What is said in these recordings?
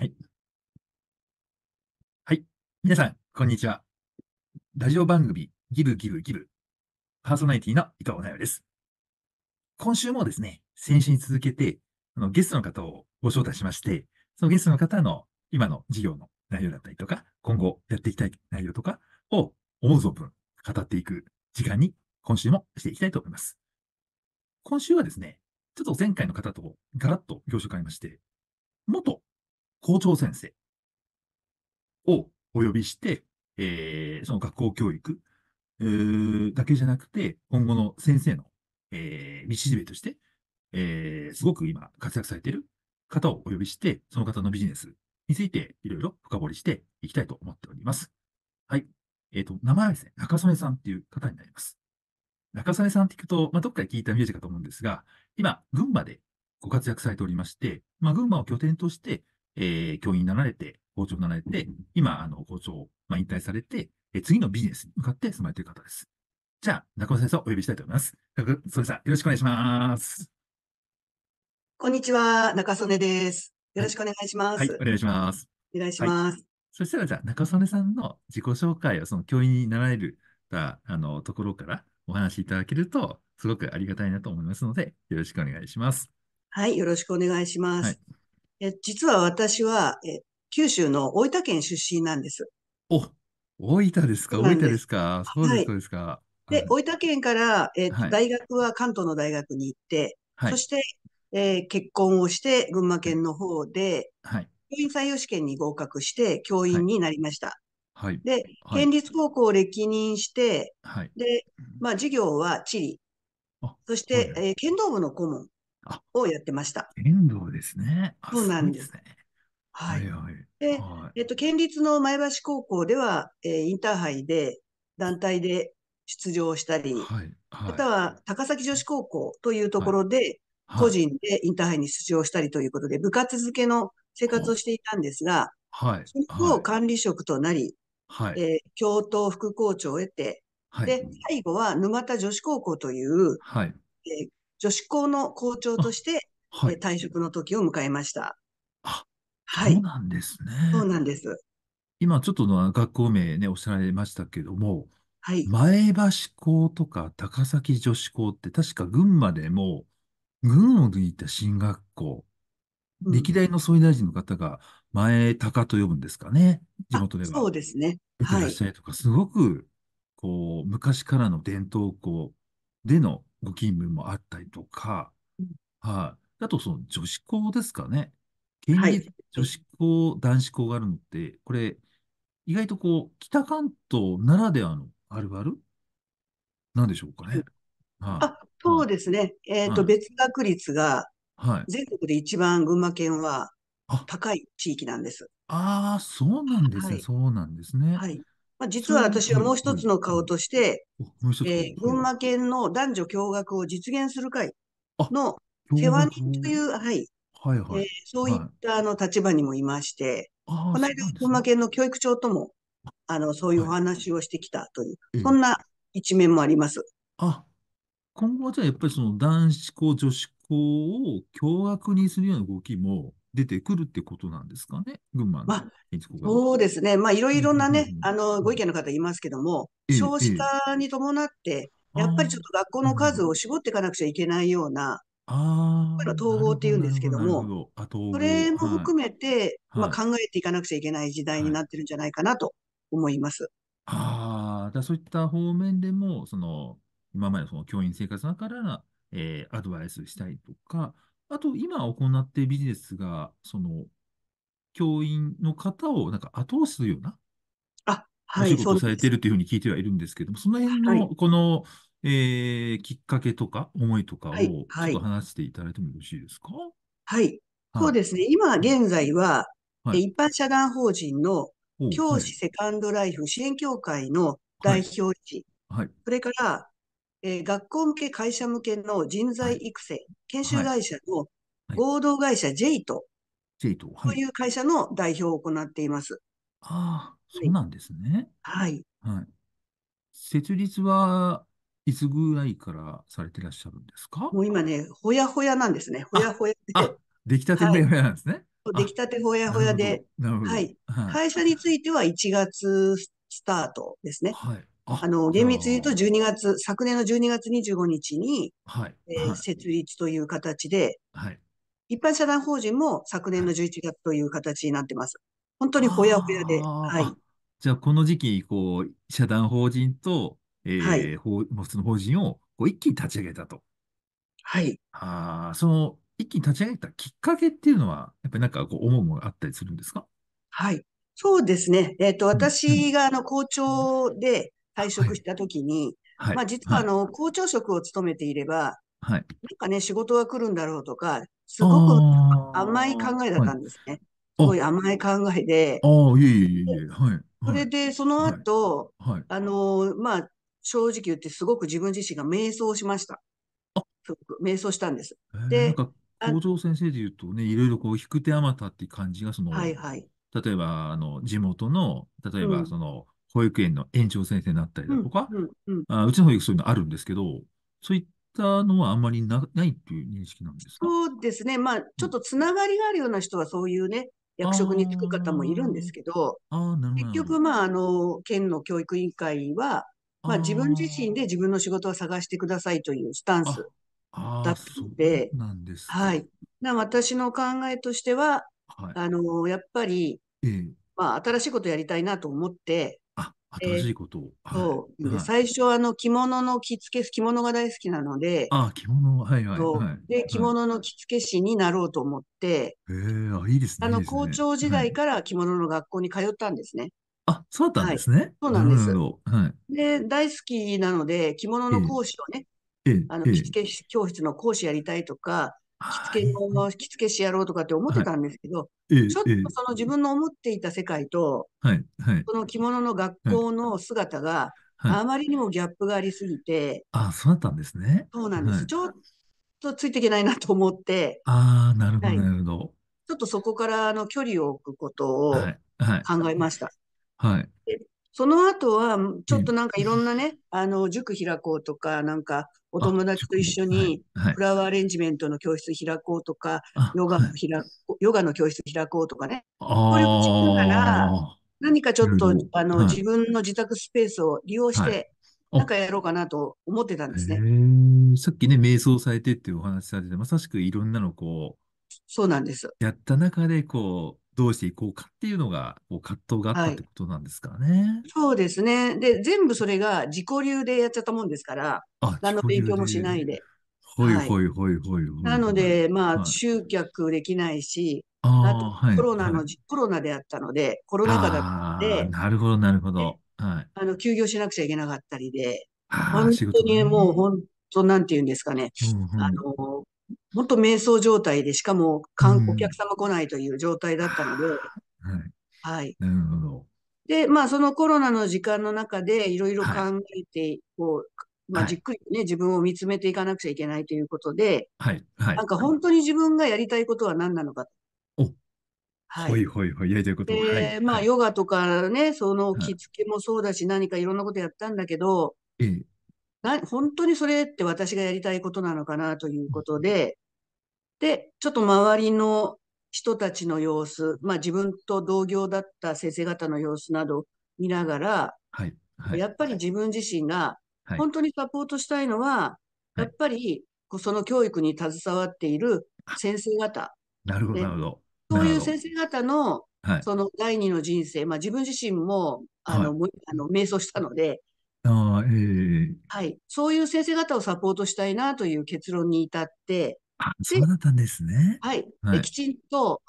はい。はい。皆さん、こんにちは。ラジオ番組、ギブギブギブ。パーソナリティの伊藤奈代です。今週もですね、先週に続けて、あのゲストの方をご招待しまして、そのゲストの方の今の事業の内容だったりとか、今後やっていきたい内容とかを思う存分語っていく時間に今週もしていきたいと思います。今週はですね、ちょっと前回の方とガラッと業種変えまして、元校長先生をお呼びして、えー、その学校教育だけじゃなくて、今後の先生の、えー、道しるべとして、えー、すごく今活躍されている方をお呼びして、その方のビジネスについていろいろ深掘りしていきたいと思っております。はい。えっ、ー、と、名前はですね、中曽根さんっていう方になります。中曽根さんって聞くと、まあ、どっかで聞いたミュージかと思うんですが、今、群馬でご活躍されておりまして、まあ、群馬を拠点として、えー、教員になられて、校長になられて、今、あの、校長、まあ、引退されて、えー、次のビジネスに向かって住まれている方です。じゃあ、中尾先生をお呼びしたいと思います。中曽根さよろしくお願いします。こんにちは、中曽根です。よろしくお願いします。はい、はい、お願いします。お願いします。はい、そしたら、じゃあ、中曽根さんの自己紹介を、その教員になられる、あの、ところからお話しいただけると、すごくありがたいなと思いますので、よろしくお願いします。はい、よろしくお願いします。はいえ実は私はえ九州の大分県出身なんです。お、大分ですか、大分ですか。そうです、そうですか。で、大分県から、えー大学は関東の大学に行って、そして、えー、結婚をして群馬県の方で、はい、教員採用試験に合格して教員になりました。はい、で、県立高校を歴任して、はい、で、まあ、授業は地理、そして、えー、剣道部の顧問をやってました。剣道ですね。そうなんです。ね、はい。はい、で、えっと、県立の前橋高校では、えー、インターハイで団体で出場したり、はいまたは高崎女子高校というところで、個人でインターハイに出場したりということで、部活付けの生活をしていたんですが、はい、そこを管理職となり、はいえー、教頭副校長を得て、はい、で、最後は沼田女子高校という、はいえー、女子校の校長として、はい、退職の時を迎えました。あ、はい。そうなんですね。そうなんです。今ちょっとの学校名ね、おっしゃられましたけども、はい、前橋校とか高崎女子校って確か群馬でも群を抜いた進学校、うん、歴代の総理大臣の方が前高と呼ぶんですかね、地元では。そうですね。はい。らっしゃいとか、すごく、こう、昔からの伝統校でのご勤務もあったりとか、はい、あとその女子校ですかね。現実女子校、はい、男子校があるのって、これ、意外とこう、北関東ならではのあるあるなんでしょうかね。はあ、そうですね。えっ、ー、と、はい、別学率が、全国で一番群馬県は高い地域なんです。ああ、そうなんですね。そうなんですね。はい。まあ、実は私はもう一つの顔として、えー、群馬県の男女共学を実現する会の世話人という、はい、はいはいえー、そういったあの立場にもいまして、はい、この間、群馬県の教育長ともあのそういうお話をしてきたという、はい、そんな一面もあります。あ今後はじゃあやっぱりその男子校、女子校を共学にするような動きも出てくるってことなんですかね、群馬の、まあ、そうですね、まあ、いろいろなね、あのご意見の方いますけども、少子化に伴って、やっぱりちょっと学校の数を絞っていかなくちゃいけないような、あこういう統合っていうんですけども、どそれも含めて、はい、まあ、考えていかなくちゃいけない時代になってるんじゃないかなと思います。はいああ、だそういった方面でも、その今までのその教員生活の中から、えー、アドバイスしたりとか、あと、今行っているビジネスが、その、教員の方をなんか後押しするような、あ、はお仕事されているというふうに聞いてはいるんですけども、その辺の、この、えー、きっかけとか、思いとかを、ちょっと話していただいてもよろしいですか、はいはそうですね。今現在は、一般社団法人の教師セカンドライフ支援協会の代表理事、はい、それからえー、学校向け、会社向けの人材育成、はい、研修会社の合同会社 JEIT という会社の代表を行っています。ああ、そうなんですね。はい。はい。設立はいつぐらいからされてらっしゃるんですかもう今ね、ほやほやなんですね。ほやほやで。出来たてほやほやなんですね。出来たてほやほやで、なるほど。はい。会社については1月スタートですね。はい。あの、厳密に言うと12月、昨年の12月25日に、はいえー設立という形で、はい、一般社団法人も昨年の11月という形になってます。本当にほやほやで、はい。じゃあ、この時期、こう、社団法人と、えー、はい、法普通の法人をこう一気に立ち上げたと。はい。ああ、その、一気に立ち上げたきっかけっていうのは、やっぱりなんかこう、思うものがあったりするんですかはい。そうですね。えっ、ー、と、私が、あの、校長で、退職した時に、はい、まあ実はあの、校長職を務めていれば、はい、なんかね、仕事が来るんだろうとか、すごく甘い考えだったんですね。すごい甘い考えで。ああ、いえいえいえ。はい。それで、その後、はいはい、あのー、まあ、正直言ってすごく自分自身が迷走しました。あすご迷走したんです。えー、で、なんか、校長先生で言うとね、いろいろこう、引く手あまたって感じが、その、はいはい。例えば、あの、地元の、例えば、その、うん保育園の園長先生になったりだとか、うんうんうん、あうちの保育そういうのあるんですけど、そういったのはあんまりないっていう認識なんですかそうですね。まあ、ちょっとつながりがあるような人はそういうね、役職に就く方もいるんですけど、結局、まあ、あの、県の教育委員会は、まあ、自分自身で自分の仕事を探してくださいというスタンスだったので、なんですはい。な私の考えとしては、はい、あの、やっぱり、ええ、まあ、新しいことやりたいなと思って、新しいことを。最初、あの、着物の着付け、着物が大好きなので、あ着物、はいはい、はい、で、着物の着付け師になろうと思って、えー、あいいですね。あの、校長時代から着物の学校に通ったんですね。あ、そうだったんですね。そうなんです。はい、で、大好きなので、着物の講師をね、あの着付け教室の講師やりたいとか、着付け着付けしやろうとかって思ってたんですけど、はい、ちょっとその自分の思っていた世界と、はいはい、この着物の学校の姿が、あまりにもギャップがありすぎて、あそうだったんですね。そうなんです。ちょっとついていけないなと思って、ああ、なるほど、なるほど。ちょっとそこからの距離を置くことを考えました。はい。その後は、ちょっとなんかいろんなね、あの、塾開こうとか、なんか、お友達と一緒にフラワーアレンジメントの教室開こうとか、ヨガ開ヨガの教室開こうとかね。これを聞きなら、何かちょっと、あの、はい、自分の自宅スペースを利用して、なんかやろうかなと思ってたんですね。さっきね、瞑想されてっていうお話されて、まさしくいろんなのこう、そうなんです。やった中で、こう、どうしていこうかっていうのが、こう葛藤があったってことなんですかね、はい、そうですね。で、全部それが自己流でやっちゃったもんですから、何の勉強もしないで。ほいほいほいほい。なので、まあ、集客できないし、あとコロナの、コロナであったので、コロナ禍だったので、なるほど、なるほど。はい、あの休業しなくちゃいけなかったりで、本当にもう本当なんていうんですかね、あの、本当瞑想状態で、しかも、お客さんが来ないという状態だったので、はい。はい。なるほど。で、まあ、そのコロナの時間の中で、いろいろ考えて、はい、こう、まあ、じっくりね、はい、自分を見つめていかなくちゃいけないということで、はい。はい。なんか本当に自分がやりたいことは何なのか。おはい。ほいほいほい、やりたいことは。で、はい、まあ、ヨガとかね、その着付けもそうだし、何かいろんなことやったんだけど、ええ。な、本当にそれって私がやりたいことなのかなということで、で、ちょっと周りの人たちの様子、まあ自分と同業だった先生方の様子など見ながら、はいはい、やっぱり自分自身が本当にサポートしたいのは、はい、やっぱりその教育に携わっている先生方。なるほど、なるほど。そういう先生方の、その第二の人生、まあ自分自身も、あの、あの、瞑想したので、あえー、はい。そういう先生方をサポートしたいなという結論に至って、あ、そうだったんですね。はい。はい、きちんと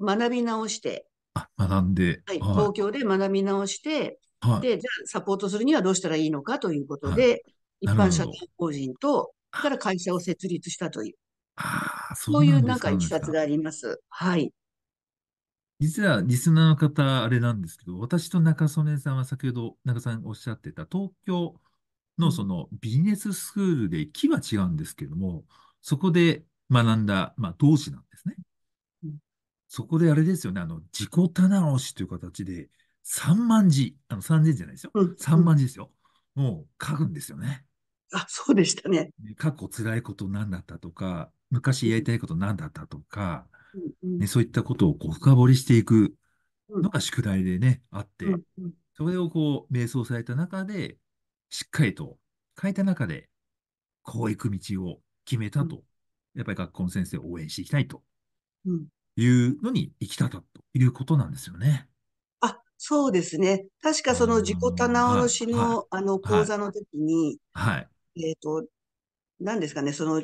学び直して、あ、学んで、はい。東京で学び直して、はい、で、じゃあサポートするにはどうしたらいいのかということで、はい、一般社団法人と、から会社を設立したという。ああ、そういうなんかいきさつがあります。はい。実はリスナーの方、あれなんですけど、私と中曽根さんは先ほど中さんおっしゃってた東京のそのビジネススクールで木は違うんですけども、そこで学んだ、まあ、同志なんですね。そこであれですよね、あの、自己棚卸しという形で、三万字、あの、三千じゃないですよ。三、万字ですよ。もう書くんですよね。あ、そうでしたね。過去辛いこと何だったとか、昔やりたいこと何だったとか、ね、そういったことをこう深掘りしていくのが宿題でね、あって、それをこう、瞑想された中で、しっかりと書いた中で、こう行く道を決めたと、やっぱり学校の先生を応援していきたいと、いうのに行きたかということなんですよね。あ、そうですね。確かその自己棚卸しの、あの講座の時に、はい。えっ、と、何ですかね、その、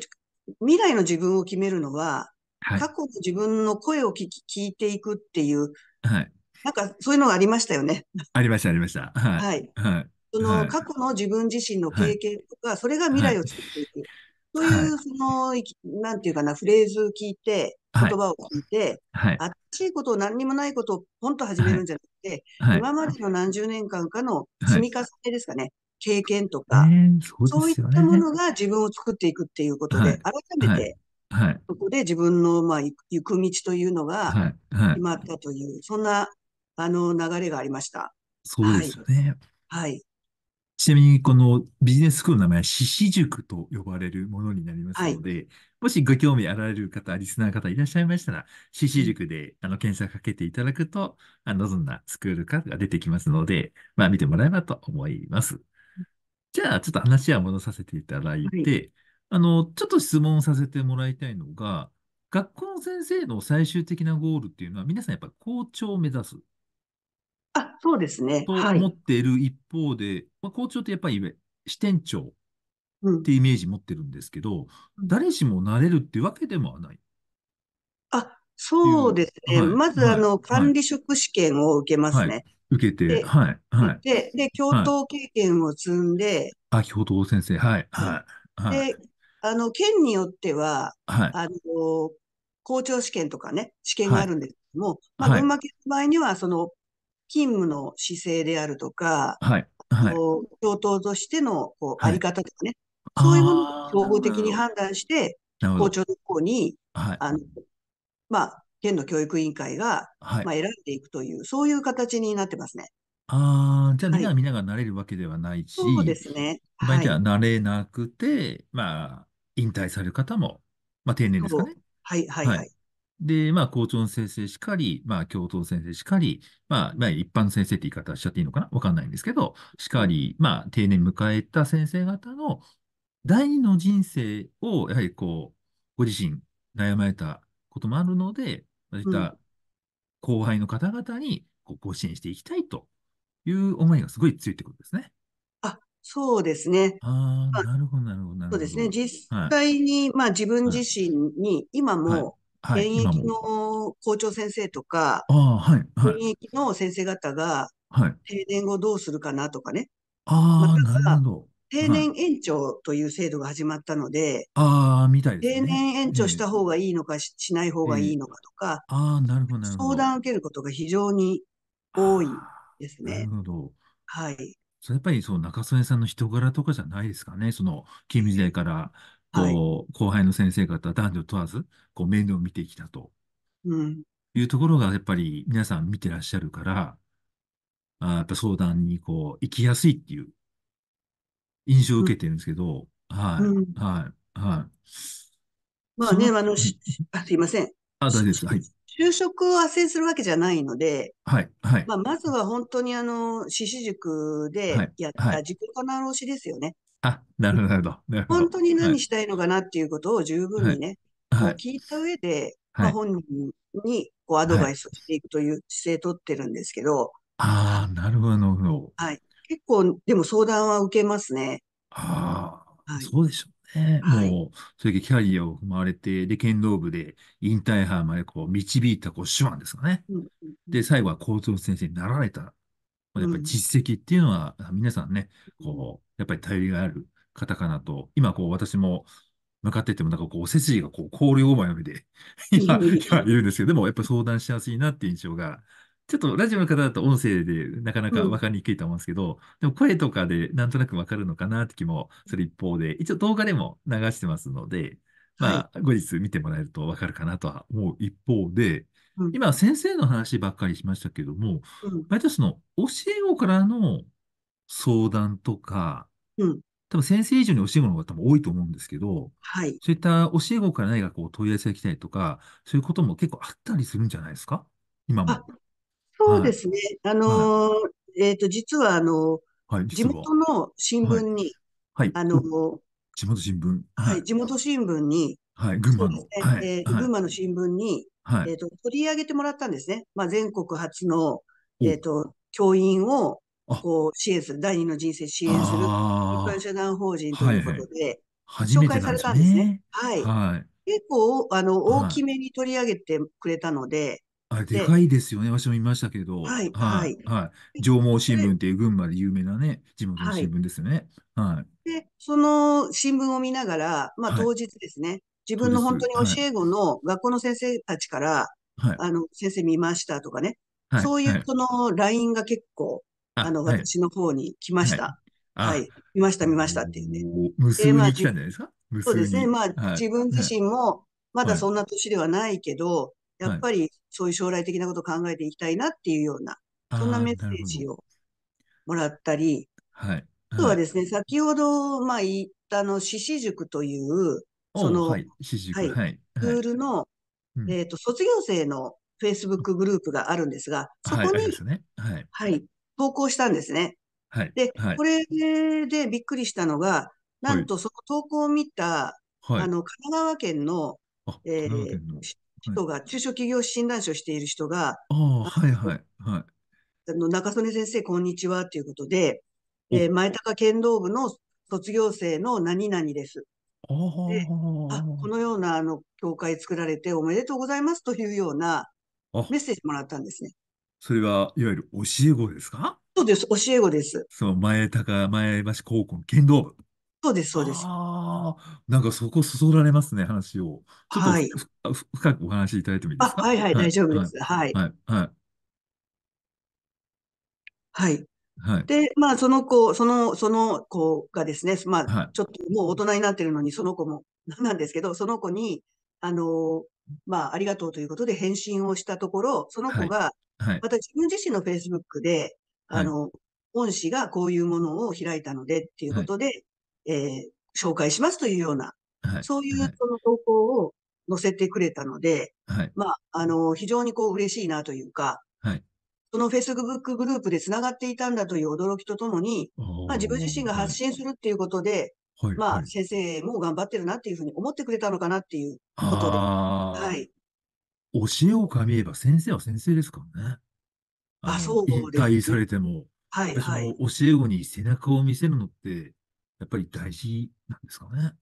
未来の自分を決めるのは、過去の自分の声を聞き、聞いていくっていう、はい。なんかそういうのがありましたよね。ありました、ありました。はい。はい。その過去の自分自身の経験とか、それが未来を作っていく。そういう、その、なんていうかな、フレーズを聞いて、言葉を聞いて、はい。新しいことを何にもないことをポンと始めるんじゃなくて、今までの何十年間かの積み重ねですかね。経験とか、そういったものが自分を作っていくっていうことで、改めて、はい、そこで自分の、まあ、行く道というのが決まったという、はいはい、そんなあの流れがありました。そうですよね。はい。ちなみに、このビジネススクールの名前は、獅子塾と呼ばれるものになりますので、もしご興味あられる方、リスナーの方いらっしゃいましたら、獅子塾であの検索かけていただくと、あのどんなスクールかが出てきますので、まあ、見てもらえばと思います。じゃあ、ちょっと話は戻させていただいて、あの、ちょっと質問させてもらいたいのが、学校の先生の最終的なゴールっていうのは、皆さんやっぱり校長を目指すあ、そうですね。とはい。思っている一方で、まあ、校長ってやっぱり支店長うっいてイメージ持ってるんですけど、誰しもなれるってわけでもないあ、っていそうう、ですね。はい、まず、あはい、の、管理職試験を受けますはい、ね。受けて、で、はい、はい、で、で、教頭経験を積んで、あ、教頭先生、はい、はい、はい、で、あの、県によっては、はい、あの、校長試験とかね、試験があるんですけども、はい、まあ、群馬県の場合には、その、勤務の姿勢であるとか、はい。教頭としての、こう、あり方とかね、そういうものを総合的に判断して、校長の方に、あの、まあ、県の教育委員会が、まあ、選んでいくという、そういう形になってますね。ああ、じゃあみんながなれるわけではないし、そうですね。場合にはなれなくて、まあ、引退される方も、まあ、定年ですかね。はいはいはい。で、まあ、校長の先生しかり、まあ、教頭先生しかり、まあ、まあ、一般の先生って言い方しちゃっていいのかなわかんないんですけど、しかり、まあ、定年迎えた先生方の第二の人生を、やはりこう、ご自身悩まれたこともあるので、そういった後輩の方々にこうご支援していきたいという思いがすごい強いってことですね。そうですね。ああ、なるほど、なるほど、そうですね。実際に、まあ自分自身に、今も、現はい、今役の校長先生とか、ああ、はい、現はい、役の先生方が、はい。定年後どうするかなとかね。まあ、ああ、なるほど。定年延長という制度が始まったので、ああ、みたいです定年延長した方がいいのかし、しない方がいいのかとか、ああ、なるほど、なるほ相談を受けることが非常に多いですね。なるほど。はい。それやっぱりそう中曽根さんの人柄とかじゃないですかね。その勤務時代からはい。後輩の先生方、男女問わずこう面倒を見てきたとうん。いうところがやっぱり皆さん見てらっしゃるから、あーやっぱ相談にこう行きやすいっていう印象を受けてるんですけど、はうん。い、はい、はい。まあね、あの、し、あ、すいません。あ、大丈夫です。はい。就職を斡旋するわけじゃないので、はいはいまあ、まずは本当にあの獅子塾でやった塾家の卸しですよね。あなるほど本当に何したいのかなっていうことを十分にね、はい、聞いた上で、まあ、本人にこうアドバイスをしていくという姿勢を取ってるんですけど。ああ、なるほど、はい。結構、でも相談は受けますね。ああ、はい、そうでしょうね、もう、それでキャリアを踏まれて、で、剣道部でインターハイまでこう、導いたこう手腕ですかね。うん、で、最後は校長先生になられた。やっぱり実績っていうのは、皆さんね、こう、やっぱり頼りがある方かなと、今こう、私も向かってても、なんかこう、背筋がこう、氷オーバー目で 今、今いるんですけど、でもやっぱ相談しやすいなって印象がちょっとラジオの方だと音声でなかなか分かりにくいと思うんですけど、でも声とかでなんとなく分かるのかなって気もする一方で、一応動画でも流してますので、まあ、後日見てもらえると分かるかなとは思う一方で、うん今先生の話ばっかりしましたけども、うん割とその教え子からの相談とか、うん多分先生以上に教え子の方も多いと思うんですけど、はい。そういった教え子から何かこう問い合わせが来たりとか、そういうことも結構あったりするんじゃないですか今も。そうですね。あの、えっと、実は、あの、地元の新聞に、あの、地元新聞。はい。地元新聞に、はい、群馬の。群馬の新聞に、えっと、取り上げてもらったんですね。まあ、全国初の、えっと、教員を、こう、支援する、第二の人生支援する、一般社団法人ということで、紹介されたんですね。はい。結構、あの、大きめに取り上げてくれたので、あ、でで、かいですよね。私も見ましたけど。はい、ははい、はい。上毛新聞っていう群馬で有名なね、地元の新聞ですよね。はい。で、その新聞を見ながら、まあ当日ですね、自分の本当に教え子の学校の先生たちから、はい。あの、先生見ましたとかね、はい。そういうその LINE が結構、あの、私の方に来ました。はい、見ました、見ましたっていうね。お無で、数まあに来じ、たんじゃないですか無そうで数すね、に。まあはい。自分自身も、まだそんな年ではないけど、やっぱりそういう将来的なことを考えていきたいなっていうような、そんなメッセージをもらったり、はい。あとはですね、先ほど、まあ、言ったの、獅子塾という、その、はい、スクールの、えと、卒業生のフェイスブックグループがあるんですが、そこに、はい、投稿したんですね。はい。で、これでびっくりしたのが、なんとその投稿を見た、あの、神奈川県の、えー、人が、中小企業診断書をしている人が、ああ、はいはい、はい。あの、中曽根先生、こんにちは、ということで、えー、前高剣道部の卒業生の何々です。であこのようなあの教会作られておめでとうございますというようなメッセージもらったんですね。それはいわゆる教え子ですかそうです、教え子です。そう、前高前橋高校の剣道部。そうです、そうです。ああ、なんかそこそそられますね、話を。ちょっとはい。ふふ深くお話しいただいてもいいですあ、かはいはい、は大い、丈夫ではい、す。はい。はい、はい、はい。はい、で、まあ、その子、その、その子がですね、まあ、ちょっともう大人になってるのに、その子も、なんですけど、その子に、あの、まあ、ありがとうということで返信をしたところ、その子が、また自分自身のフェイスブックで、あの、恩師がこういうものを開いたのでっていうことで、えー、紹介しますというような、はい、そういうその投稿を載せてくれたので、はい、まあ、あの、非常にこう嬉しいなというか、はい、その Facebook グループで繋がっていたんだという驚きとともに、まあ、自分自身が発信するっていうことで、はい、まあ、先生も頑張ってるなっていうふうに思ってくれたのかなっていうことで、はい。教えをかみえば先生は先生ですからね。あそうです、ね。引退されても。はい、はい。教え子に背中を見せるのって、やっぱり大事なんですかね。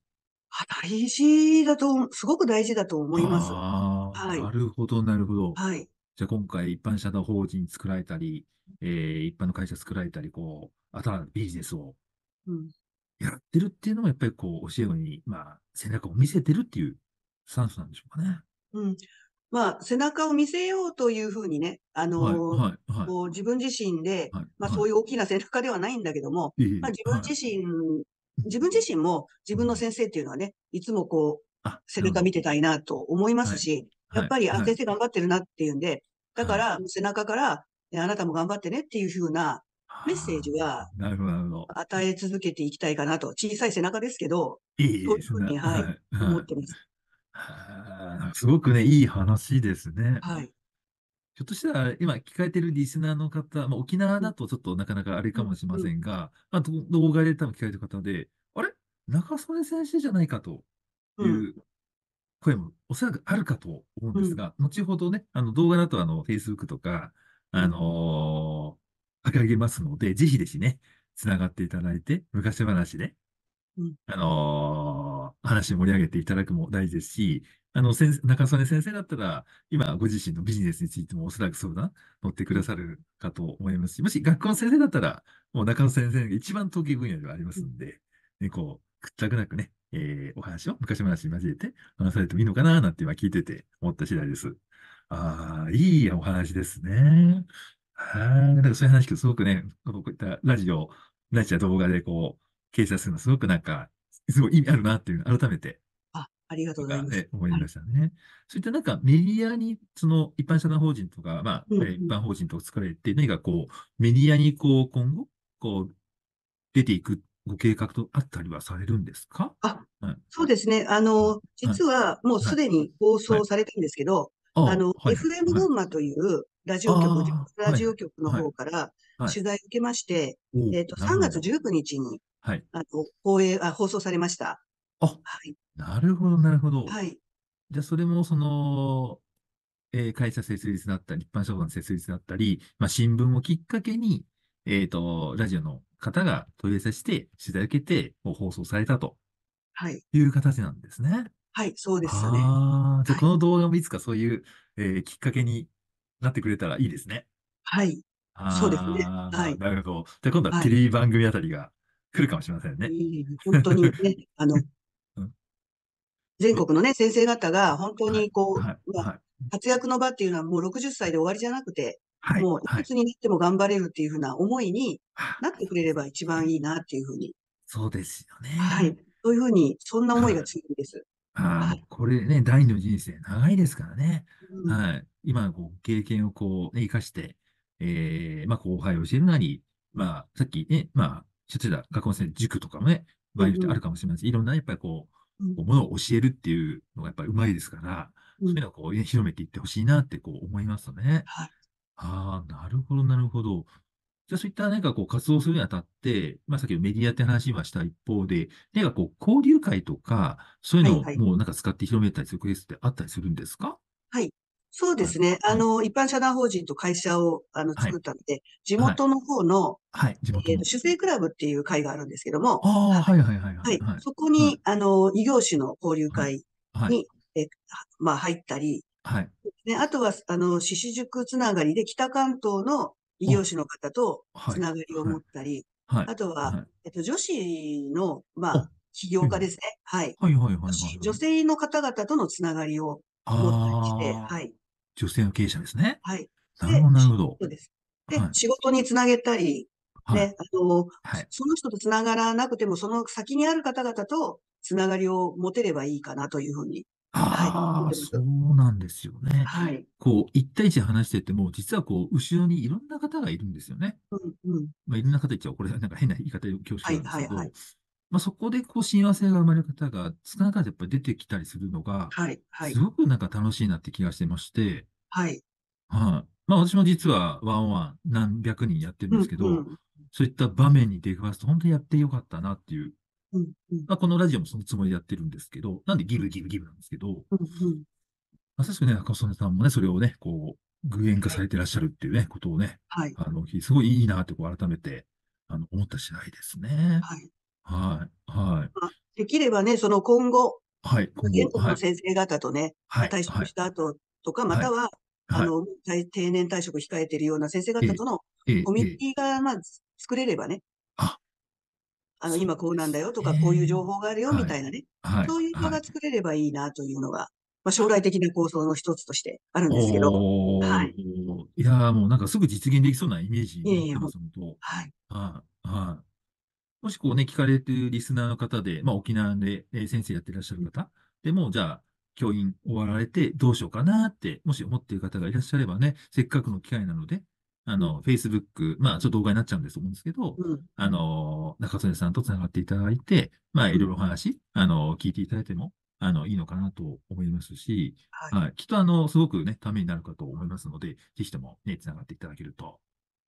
あ大事だと、すごく大事だと思います。ああ、はい、なるほど、なるほど。はい。じゃあ今回一般社団法人作られたり、えー、一般の会社作られたり、こう、新たなビジネスをうんやってるっていうのも、やっぱりこう、教え子に、まあ、背中を見せてるっていうスタンスなんでしょうかね。うん。まあ、背中を見せようというふうにね、あのーはいはいはい、自分自身で、まあ、そういう大きな背中ではないんだけども、まあ、自分自身、自分自身も自分の先生っていうのはね、いつもこう、背中見てたいなと思いますし、やっぱり、あ、先生頑張ってるなっていうんで、だから、背中から、あなたも頑張ってねっていうふうなメッセージは、なるほど、なるほど。与え続けていきたいかなと。小さい背中ですけど、いいうふうはい、はい、思ってます。あ、すごくね、いい話ですね。はい。ひょっとしたら、今聞かれてるリスナーの方、まあ、沖縄だとちょっとなかなかあれかもしれませんが、まあ、動画で多分聞かれてる方で、あれ中曽根先生じゃないかという声もおそらくあるかと思うんですが、うん、後ほどね、あの動画だとあの Facebook とか、あのー、掲げますので、ぜひですね、つながっていただいて、昔話で、ね、あのー話を盛り上げていただくも大事ですし、あの、先中曽根先生だったら、今、ご自身のビジネスについてもおそらく相談乗ってくださるかと思いますし、もし学校の先生だったら、もう中曽根先生が一番統計分野ではありますんで、ね、こう、くったくなくね、えー、お話を昔話に交えて話されてもいいのかな、なんて今聞いてて思った次第です。ああ、いいお話ですね。はい。んかそういう話聞くとすごくね、こういったラジオ、ラジオ動画でこう、掲載するのすごくなんか すごい意味あるなっていう、改めて。あ、ありがとうございます。ね、思いましたね。はい、そういったなんかメディアに、その一般社団法人とか、まあ、うんうん、一般法人とか作られて、何かこう、メディアにこう、今後、こう、出ていくご計画とあったりはされるんですかあ、はい、そうですね。あの、実はもうすでに放送されたんですけど、はい、あの、FM 群馬というラジオ局、ラジオ局の方から取材を受けまして、えっ、と、3月19日にはい。あの、放映、あ、放送されました。あ、はい。なるほど、なるほど。はい。じゃあ、それも、その、えー、会社設立だったり、一般商売設立だったり、まあ、新聞をきっかけに、えっ、ー、と、ラジオの方が取り寄せして、取材を受けて、放送されたと。はい。いう形なんですね。はい、そうですね。ああ、じゃあ、この動画もいつかそういう、はい、えー、きっかけになってくれたらいいですね。はい。そうですね。はい。なるほど。じゃあ、今度はテレビ番組あたりが、はい来るかもしれませんね。本当にね、あの、全国のね、先生方が本当にこう、まあ、活躍の場っていうのはもう60歳で終わりじゃなくて、もういくつになっても頑張れるっていうふうな思いになってくれれば一番いいなっていうふうに。そうですよね。はい。そういうふうに、そんな思いが強いんです。ああ、これね、第二の人生長いですからね。はい。今、こう、経験をこう、ね、生かして、えー、まあ、後輩を教えるなり、まあ、さっきね、まあ、ちょっと学校の塾とかもね、場合によってあるかもしれないす。うん、いろんなやっぱりこう、うん、ものを教えるっていうのがやっぱりうまいですから、うん、そういうのをこう、ね、広めていってほしいなってこう思いますね。はい、ああ、なるほど、なるほど。じゃあそういった何かこう活動するにあたって、まあさっきメディアって話はした一方で、何かこう交流会とか、そういうのをもうなんか使って広めたりするケースってあったりするんですか、はい、はいそうですね。あの、一般社団法人と会社をあの作ったので、地元の方の、はい、地元えーと、主成クラブっていう会があるんですけども、あはいはいはい、はい。そこに、あの、異業種の交流会に、えまあ、入ったり、はい。ね、あとは、あの、獅子塾つながりで北関東の異業種の方とつながりを持ったり、はい。あとは、えっと、女子の、まあ、起業家ですね。はい。はいはいはい、女性の方々とのつながりを持ったりして、はい。女性の経営者ですね。はい。なるほど、なるほど。そうです。で、はい、仕事につなげたり、ね、はい、あの、はい、その人とつながらなくても、その先にある方々とつながりを持てればいいかなというふうに。ああ、そうなんですよね。はい。こう、一対一話してても、実はこう、後ろにいろんな方がいるんですよね。うんうん。まあ、いろんな方言っちゃう、これなんか変な言い方で恐縮なんですけど、はいはいはい、ま、そこでこう親和性が生まれる方が少なからずやっぱり出てきたりするのが、はいはい。すごくなんか楽しいなって気がしてまして。はい。はい。ま、私も実はワンワン何百人やってるんですけうど、ん。そういった場面に出くわすと本当にやってよかったなっていう。うんうん。ま、このラジオもそのつもりでやってるんですけど、なんでギブギブギブなんですけど。うんうまさしくね、赤曽根さんもね、それをね、こう具現化されてらっしゃるっていうね、ことをね、はい。あの、すごいいいなってこう改めて、あの、思った次第ですね。はい。はい。はい。できればね、その今後、はい。全国の先生方とね、はい、退職した後とか、または、あの、定年退職控えているような先生方とのコミュニティが、まあ、作れればね。あ、あの、今こうなんだよとか、こういう情報があるよみたいなね。そういう場が作れればいいなというのが、まあ、将来的な構想の一つとしてあるんですけど。はい。いやもうなんかすぐ実現できそうなイメージいやいや、ま本当。はい。はい。はい。もしこうね、聞かれてるリスナーの方で、まあ、沖縄で、え先生やってらっしゃる方でも、じゃあ、教員終わられてどうしようかなって、もし思っている方がいらっしゃればね、せっかくの機会なので、あの、Facebook、まあ、ちょっと動画になっちゃうんですと思うんですけど、うん、あの、中曽根さんとつながっていただいて、まあ、いろいろお話、あの、聞いていただいても、あの、いいのかなと思いますし、はい、はい、きっと、あの、すごくね、ためになるかと思いますので、ぜひともね、つながっていただけると、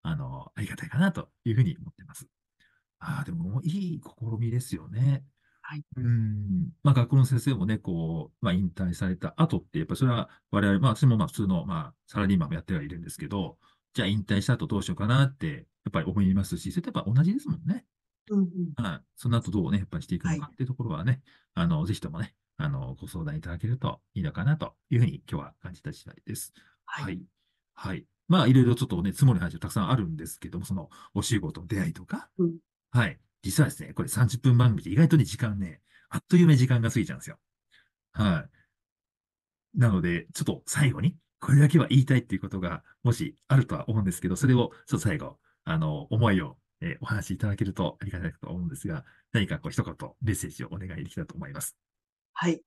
あの、ありがたいかなというふうに思っています。ああ、でもいい試みですよね。はい。うん。ま、学校の先生もね、こう、ま、引退された後って、やっぱそれは我々、ま、私も、ま、普通の、ま、サラリーマンもやってはいるんですけど、じゃあ引退した後どうしようかなって、やっぱり思いますし、それとやっぱ同じですもんね。うんうん。その後どうね、やっぱりしていくのかっていうところはね、あの、ぜひともね、あの、ご相談いただけるといいのかなというふうに今日は感じた次第です。ははい。はい。まあ、いろちょっとね、積もる話はたくさんあるんですけども、そのお仕事、の出会いとかはい。実はですね、これ30分番組で意外とね、時間ね、あっという間に時間が過ぎちゃうんですよ。はい。なので、ちょっと最後に、これだけは言いたいっていうことが、もしあるとは思うんですけど、それを、ちょっと最後、あの、思いを、えお話しいただけるとありがたいと思うんですが、何かこう一言、メッセージをお願いできたらと思います。はい。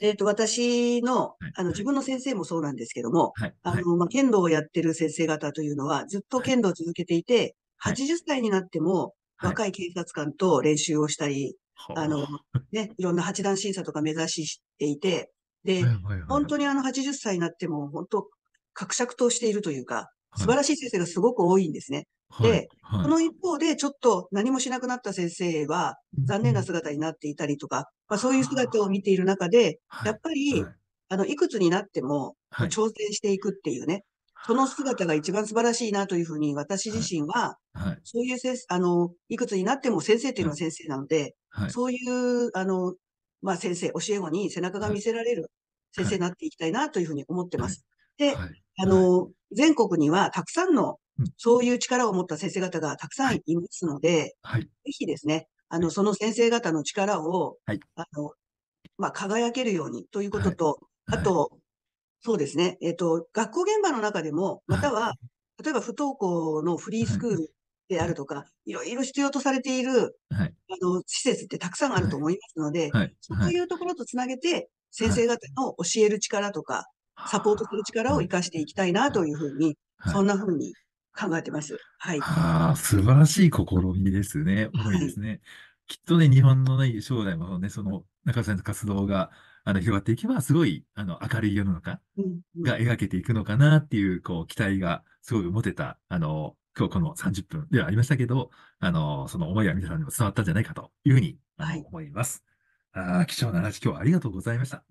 えっ、ー、と、私の、あの、自分の先生もそうなんですけども、あの、まあ、剣道をやってる先生方というのは、ずっと剣道を続けていて、80歳になっても、若い警察官と練習をしたり、はい、あの、ね、いろんな八段審査とか目指していて、で、はいはいはい、本当にあの80歳になっても、本当、格尺としているというか、素晴らしい先生がすごく多いんですね。はい、で、そはい、の一方で、ちょっと何もしなくなった先生は、残念な姿になっていたりとか、うん、まあ、そういう姿を見ている中で、やっぱり、あの、いくつになっても、挑戦していくっていうね、その姿が一番素晴らしいなというふうに、私自身は、はい、そういうあの、いくつになっても先生というのは先生なので、はい、そういう、あの、まあ、先生、教え子に背中が見せられる先生になっていきたいなというふうに思ってます。で、あの、全国にはたくさんの、そういう力を持った先生方がたくさんいますので、ぜひですね、あの、その先生方の力を、あの、まあ、輝けるようにということと、あと、そうですね。えっ、と、学校現場の中でも、または、例えば不登校のフリースクールであるとか、いろいろ必要とされている、はい、あの施設ってたくさんあると思いますので、はいはい、そういうところとつなげて、先生方の教える力とか、サポートする力を生かしていきたいなというふうに、そんなふうに考えてます。はい。はあ、素晴らしい試みですね。思いですね。きっとね、日本のね、将来もね、その中さんの活動が、あの広がっていけば、すごいあの明るい世の中が描けていくのかなっていう、こう、期待がすごい持てた、あの、今日この30分ではありましたけど、あの、その思いは皆さんにも伝わったんじゃないかというふうに、はい、思います。ああ、貴重な話、今日はありがとうございました。あ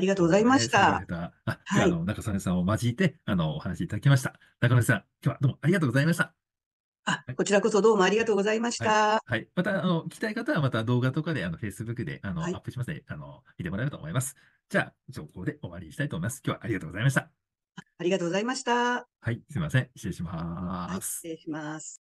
りがとうございました。あ、はい、あの中曽根さんを交えて、あの、お話いただきました。中曽根さん、今日はどうもありがとうございました。あ、こちらこそどうもありがとうございました。はい。はい、また、あの、聞きたい方はまた動画とかで、あの、Facebook で、あの、はい、アップしますので、あの、見てもらえると思います。じゃあ、情報で終わりにしたいと思います。今日はありがとうございました。ありがとうございました。はい、すみません。失礼します。はい、失礼します。